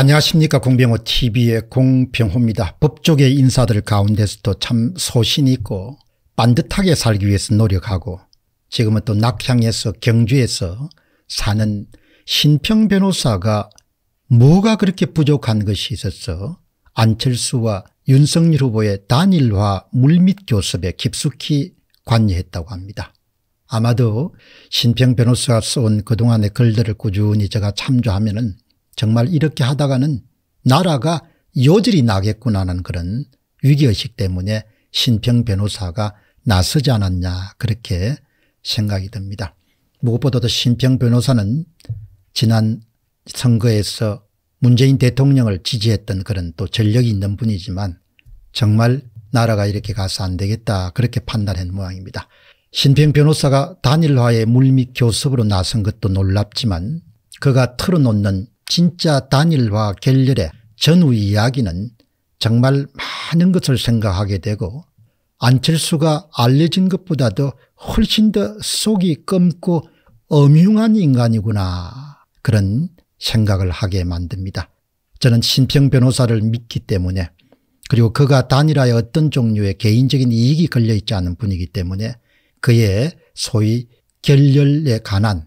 안녕하십니까 공병호 tv의 공병호입니다. 법조계 인사들 가운데서도 참 소신 있고 반듯하게 살기 위해서 노력하고 지금은 또 낙향에서 경주에서 사는 신평 변호사가 뭐가 그렇게 부족한 것이 있었어 안철수와 윤석열 후보의 단일화 물밑 교섭에 깊숙이 관여했다고 합니다. 아마도 신평 변호사가 써온 그동안의 글들을 꾸준히 제가 참조하면 은 정말 이렇게 하다가는 나라가 요질이 나겠구나는 하 그런 위기의식 때문에 신평 변호사가 나서지 않았냐 그렇게 생각이 듭니다. 무엇보다도 신평 변호사는 지난 선거에서 문재인 대통령을 지지했던 그런 또 전력이 있는 분이지만 정말 나라가 이렇게 가서 안 되겠다 그렇게 판단한 모양입니다. 신평 변호사가 단일화의 물밑 교섭으로 나선 것도 놀랍지만 그가 털어놓는 진짜 단일화 결렬의 전후 이야기는 정말 많은 것을 생각하게 되고 안철수가 알려진 것보다도 훨씬 더 속이 검고 엄흉한 인간이구나 그런 생각을 하게 만듭니다. 저는 신평 변호사를 믿기 때문에 그리고 그가 단일화에 어떤 종류의 개인적인 이익이 걸려있지 않은 분이기 때문에 그의 소위 결렬에 관한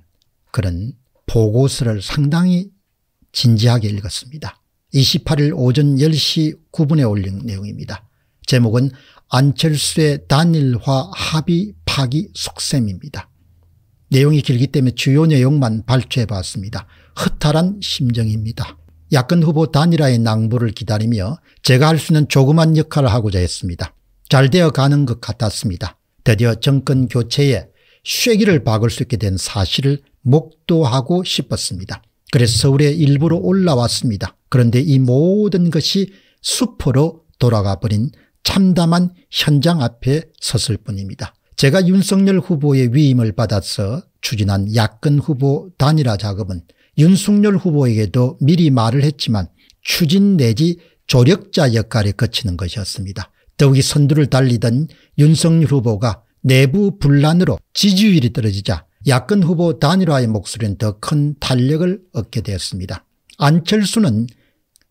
그런 보고서를 상당히 진지하게 읽었습니다. 28일 오전 10시 9분에 올린 내용입니다. 제목은 안철수의 단일화 합의 파기 속셈입니다. 내용이 길기 때문에 주요 내용만 발췌해봤습니다. 허탈한 심정입니다. 야권 후보 단일화의 낭보를 기다리며 제가 할 수 있는 조그만 역할을 하고자 했습니다. 잘 되어가는 것 같았습니다. 드디어 정권 교체에 쇠기를 박을 수 있게 된 사실을 목도하고 싶었습니다. 그래서 서울에 일부러 올라왔습니다. 그런데 이 모든 것이 수포로 돌아가 버린 참담한 현장 앞에 섰을 뿐입니다. 제가 윤석열 후보의 위임을 받아서 추진한 야권 후보 단일화 작업은 윤석열 후보에게도 미리 말을 했지만 추진 내지 조력자 역할에 거치는 것이었습니다. 더욱이 선두를 달리던 윤석열 후보가 내부 분란으로 지지율이 떨어지자 야권 후보 단일화의 목소리는 더 큰 탄력을 얻게 되었습니다. 안철수는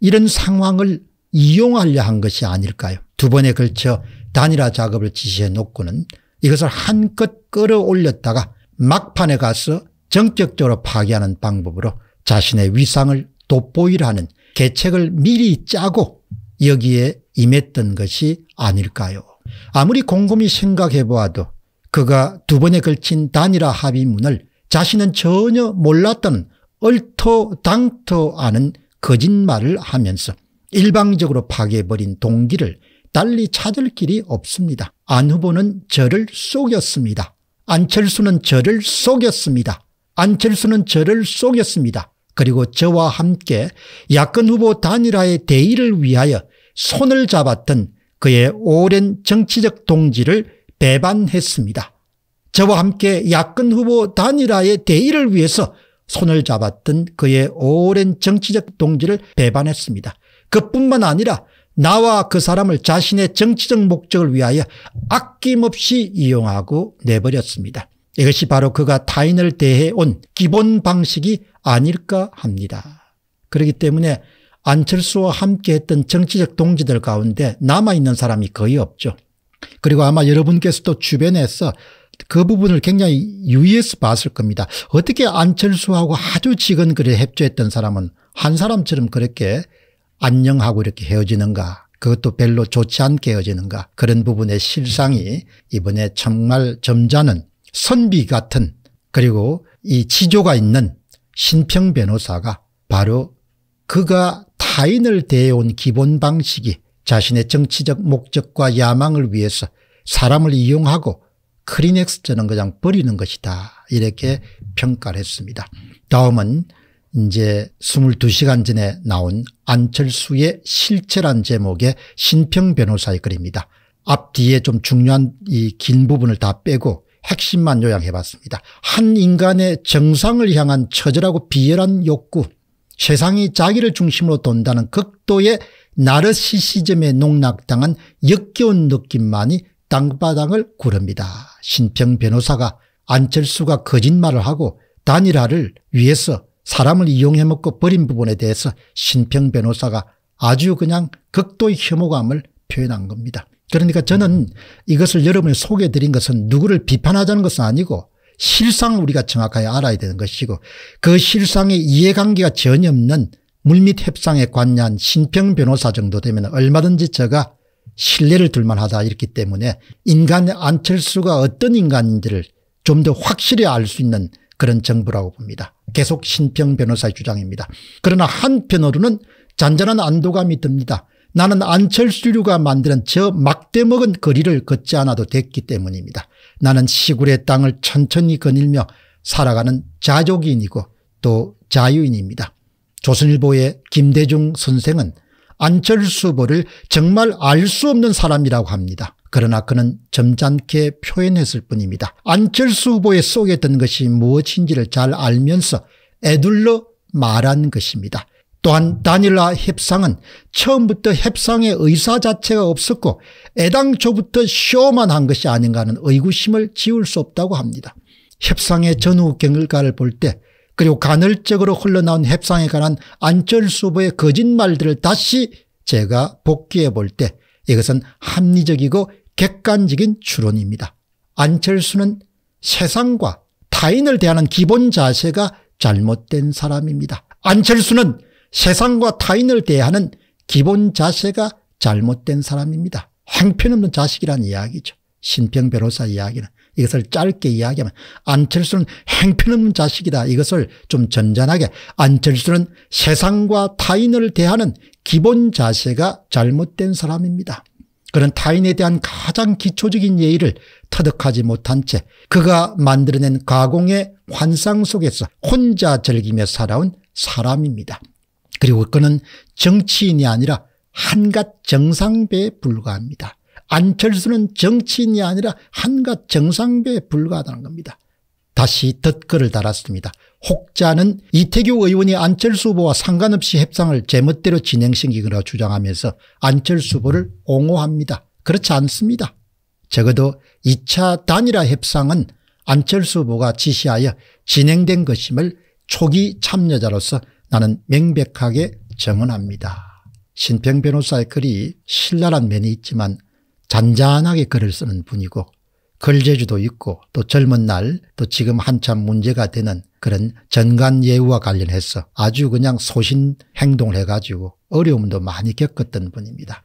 이런 상황을 이용하려 한 것이 아닐까요 두 번에 걸쳐 단일화 작업을 지시해 놓고는 이것을 한껏 끌어올렸다가 막판에 가서 정격적으로 파괴하는 방법으로 자신의 위상을 돋보이라는 계책을 미리 짜고 여기에 임했던 것이 아닐까요 아무리 곰곰이 생각해 보아도 그가 두 번에 걸친 단일화 합의문을 자신은 전혀 몰랐던 얼토당토 하는 거짓말을 하면서 일방적으로 파괴해버린 동기를 달리 찾을 길이 없습니다. 안 후보는 저를 속였습니다. 안철수는 저를 속였습니다. 안철수는 저를 속였습니다. 그리고 저와 함께 야권 후보 단일화의 대의를 위하여 손을 잡았던 그의 오랜 정치적 동지를 배반했습니다. 저와 함께 야권 후보 단일화의 대의를 위해서 손을 잡았던 그의 오랜 정치적 동지를 배반했습니다. 그뿐만 아니라 나와 그 사람을 자신의 정치적 목적을 위하여 아낌없이 이용하고 내버렸습니다. 이것이 바로 그가 타인을 대해온 기본 방식이 아닐까 합니다. 그렇기 때문에 안철수와 함께했던 정치적 동지들 가운데 남아있는 사람이 거의 없죠. 그리고 아마 여러분께서도 주변에서 그 부분을 굉장히 유의해서 봤을 겁니다. 어떻게 안철수하고 아주 지근거리 협조했던 사람은 한 사람처럼 그렇게 안녕하고 이렇게 헤어지는가 그것도 별로 좋지 않게 헤어지는가 그런 부분의 실상이 이번에 정말 점잖은 선비 같은 그리고 이 지조가 있는 신평 변호사가 바로 그가 타인을 대해온 기본 방식이 자신의 정치적 목적과 야망을 위해서 사람을 이용하고 크리넥스트는 그냥 버리는 것이다 이렇게 평가를 했습니다. 다음은 이제 22시간 전에 나온 안철수의 실체란 제목의 신평 변호사의 글입니다. 앞뒤에 좀 중요한 이 긴 부분을 다 빼고 핵심만 요약해봤습니다. 한 인간의 정상을 향한 처절하고 비열한 욕구 세상이 자기를 중심으로 돈다는 극도의 나르시시즘에 농락당한 역겨운 느낌만이 땅바닥을 구릅니다. 신평 변호사가 안철수가 거짓말을 하고 단일화를 위해서 사람을 이용해먹고 버린 부분에 대해서 신평 변호사가 아주 그냥 극도의 혐오감을 표현한 겁니다. 그러니까 저는 이것을 여러분을 소개해드린 것은 누구를 비판하자는 것은 아니고 실상 우리가 정확하게 알아야 되는 것이고 그 실상의 이해관계가 전혀 없는 물밑 협상에 관여한 신평 변호사 정도 되면 얼마든지 제가 신뢰를 둘만 하다 이렇기 때문에 인간 의 안철수가 어떤 인간인지를 좀 더 확실히 알 수 있는 그런 정부라고 봅니다. 계속 신평 변호사의 주장입니다. 그러나 한편으로는 잔잔한 안도감이 듭니다. 나는 안철수류가 만드는 저 막대먹은 거리를 걷지 않아도 됐기 때문입니다. 나는 시골의 땅을 천천히 거닐며 살아가는 자족인이고 또 자유인입니다. 조선일보의 김대중 선생은 안철수 보를 정말 알 수 없는 사람이라고 합니다. 그러나 그는 점잖게 표현했을 뿐입니다. 안철수 후보의 속에 든 것이 무엇인지를 잘 알면서 애둘러 말한 것입니다. 또한 다닐라 협상은 처음부터 협상의 의사 자체가 없었고 애당초부터 쇼만 한 것이 아닌가 하는 의구심을 지울 수 없다고 합니다. 협상의 전후 경과를 볼 때 그리고 간헐적으로 흘러나온 협상에 관한 안철수 후보의 거짓말들을 다시 제가 복귀해 볼 때 이것은 합리적이고 객관적인 추론입니다. 안철수는 세상과 타인을 대하는 기본 자세가 잘못된 사람입니다. 안철수는 세상과 타인을 대하는 기본 자세가 잘못된 사람입니다. 형편없는 자식이란 이야기죠. 신평 변호사 이야기는 이것을 짧게 이야기하면 안철수는 행편없는 자식이다. 이것을 좀 전전하게 안철수는 세상과 타인을 대하는 기본 자세가 잘못된 사람입니다. 그런 타인에 대한 가장 기초적인 예의를 터득하지 못한 채 그가 만들어낸 가공의 환상 속에서 혼자 즐기며 살아온 사람입니다. 그리고 그는 정치인이 아니라 한갓 정상배에 불과합니다. 안철수는 정치인이 아니라 한갓 정상배에 불과하다는 겁니다. 다시 덧글을 달았습니다. 혹자는 이태규 의원이 안철수 후보와 상관없이 협상을 제멋대로 진행시키거나 주장하면서 안철수 후보를 옹호합니다. 그렇지 않습니다. 적어도 2차 단일화 협상은 안철수 후보가 지시하여 진행된 것임을 초기 참여자로서 나는 명백하게 증언합니다 신평 변호사의 글이 신랄한 면이 있지만 잔잔하게 글을 쓰는 분이고 글재주도 있고 또 젊은 날 또 지금 한참 문제가 되는 그런 전관 예우와 관련해서 아주 그냥 소신 행동을 해가지고 어려움도 많이 겪었던 분입니다.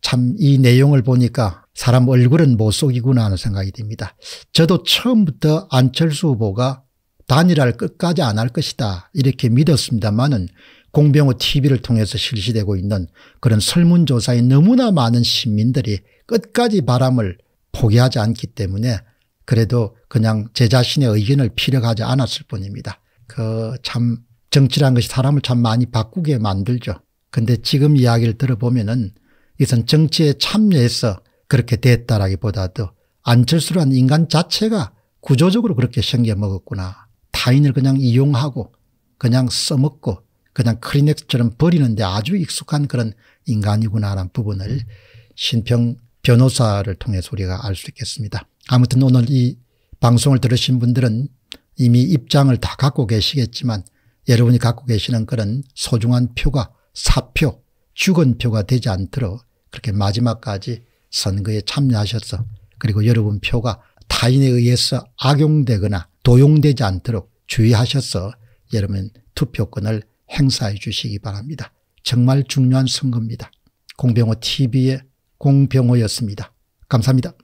참 이 내용을 보니까 사람 얼굴은 못 속이구나 하는 생각이 듭니다. 저도 처음부터 안철수 후보가 단일화를 끝까지 안 할 것이다 이렇게 믿었습니다마는 공병호 TV를 통해서 실시되고 있는 그런 설문조사에 너무나 많은 시민들이 끝까지 바람을 포기하지 않기 때문에 그래도 그냥 제 자신의 의견을 피력하지 않았을 뿐입니다. 그 참 정치란 것이 사람을 참 많이 바꾸게 만들죠. 근데 지금 이야기를 들어보면은 이것은 정치에 참여해서 그렇게 됐다라기보다도 안철수란 인간 자체가 구조적으로 그렇게 생겨먹었구나 타인을 그냥 이용하고 그냥 써먹고 그냥 크리넥스처럼 버리는데 아주 익숙한 그런 인간이구나라는 부분을 음. 신평 변호사를 통해서 우리가 알 수 있겠습니다. 아무튼 오늘 이 방송을 들으신 분들은 이미 입장을 다 갖고 계시겠지만 여러분이 갖고 계시는 그런 소중한 표가 사표, 죽은 표가 되지 않도록 그렇게 마지막까지 선거에 참여하셔서 그리고 여러분 표가 타인에 의해서 악용되거나 도용되지 않도록 주의하셔서 여러분 투표권을 행사해 주시기 바랍니다. 정말 중요한 선거입니다. 공병호 TV의 공병호였습니다. 감사합니다.